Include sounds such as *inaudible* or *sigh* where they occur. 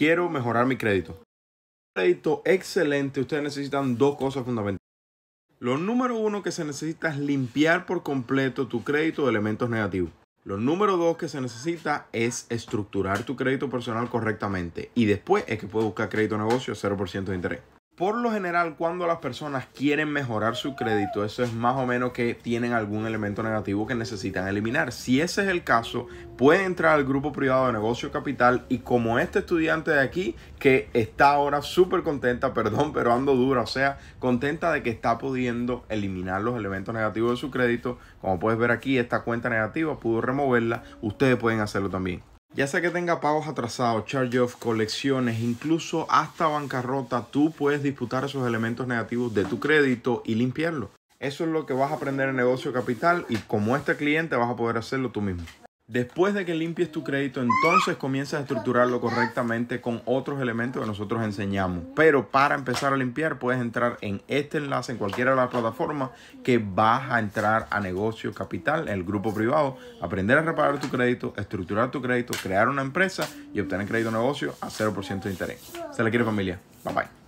quiero mejorar mi crédito. Un crédito excelente, ustedes necesitan dos cosas fundamentales. Lo número uno que se necesita es limpiar por completo tu crédito de elementos negativos. Lo número dos que se necesita es estructurar tu crédito personal correctamente. Y después es que puedes buscar crédito negocio a 0% de interés por lo general, cuando las personas quieren mejorar su crédito, eso es más o menos que tienen algún elemento negativo que necesitan eliminar. Si ese es el caso, pueden entrar al grupo privado de negocio capital y como este estudiante de aquí, que está ahora súper contenta, *laughs* perdón, pero ando dura, o sea, contenta de que está pudiendo eliminar los elementos negativos de su crédito. Como puedes ver aquí, esta cuenta negativa pudo removerla, ustedes pueden hacerlo también. Ya sea que tenga pagos atrasados, charge-off, colecciones, incluso hasta bancarrota, tú puedes disputar esos elementos negativos de tu crédito y limpiarlo. Eso es lo que vas a aprender en negocio capital y como este cliente vas a poder hacerlo tú mismo. Después de que limpies tu crédito, entonces comienzas a estructurarlo correctamente con otros elementos que nosotros enseñamos. Pero para empezar a limpiar, puedes entrar en este enlace en cualquiera de las plataformas que vas a entrar a Negocio Capital, el grupo privado, aprender a reparar tu crédito, estructurar tu crédito, crear una empresa y obtener crédito negocio a 0% de interés. Se le quiere familia. Bye bye.